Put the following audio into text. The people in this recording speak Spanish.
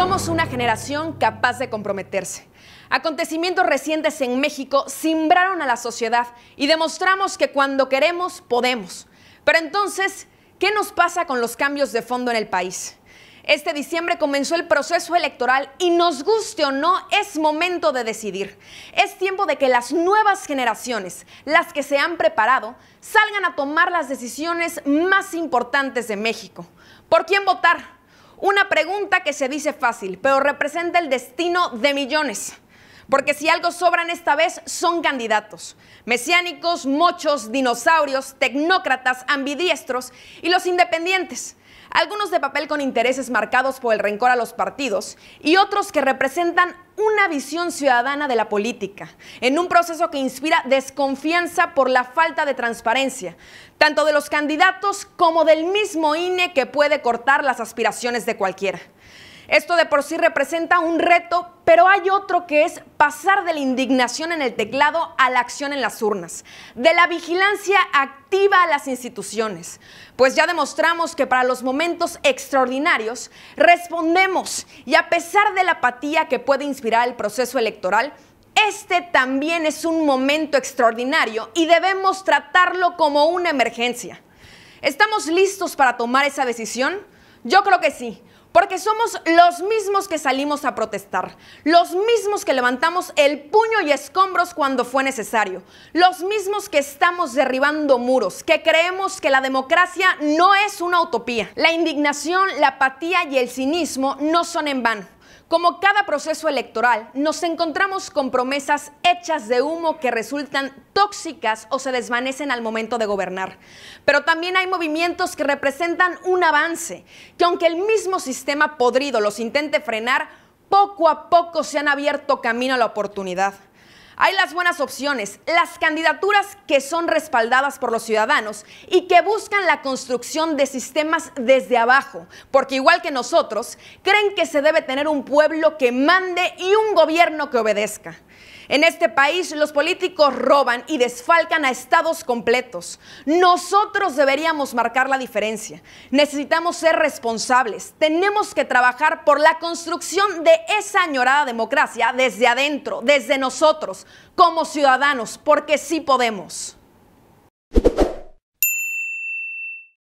Somos una generación capaz de comprometerse. Acontecimientos recientes en México simbraron a la sociedad y demostramos que cuando queremos, podemos. Pero entonces, ¿qué nos pasa con los cambios de fondo en el país? Este diciembre comenzó el proceso electoral y nos guste o no, es momento de decidir. Es tiempo de que las nuevas generaciones, las que se han preparado, salgan a tomar las decisiones más importantes de México. ¿Por quién votar? Una pregunta que se dice fácil, pero representa el destino de millones. Porque si algo sobran esta vez son candidatos. Mesiánicos, mochos, dinosaurios, tecnócratas, ambidiestros y los independientes. Algunos de papel con intereses marcados por el rencor a los partidos y otros que representan una visión ciudadana de la política, en un proceso que inspira desconfianza por la falta de transparencia, tanto de los candidatos como del mismo INE que puede cortar las aspiraciones de cualquiera. Esto de por sí representa un reto, pero hay otro que es pasar de la indignación en el teclado a la acción en las urnas, de la vigilancia activa a las instituciones, pues ya demostramos que para los momentos extraordinarios respondemos y a pesar de la apatía que puede inspirar el proceso electoral, este también es un momento extraordinario y debemos tratarlo como una emergencia. ¿Estamos listos para tomar esa decisión? Yo creo que sí. Porque somos los mismos que salimos a protestar, los mismos que levantamos el puño y escombros cuando fue necesario, los mismos que estamos derribando muros, que creemos que la democracia no es una utopía. La indignación, la apatía y el cinismo no son en vano. Como cada proceso electoral, nos encontramos con promesas hechas de humo que resultan tóxicas o se desvanecen al momento de gobernar. Pero también hay movimientos que representan un avance, que aunque el mismo sistema podrido los intente frenar, poco a poco se han abierto camino a la oportunidad. Hay las buenas opciones, las candidaturas que son respaldadas por los ciudadanos y que buscan la construcción de sistemas desde abajo, porque igual que nosotros, creen que se debe tener un pueblo que mande y un gobierno que obedezca. En este país los políticos roban y desfalcan a estados completos. Nosotros deberíamos marcar la diferencia. Necesitamos ser responsables. Tenemos que trabajar por la construcción de esa añorada democracia desde adentro, desde nosotros, como ciudadanos, porque sí podemos.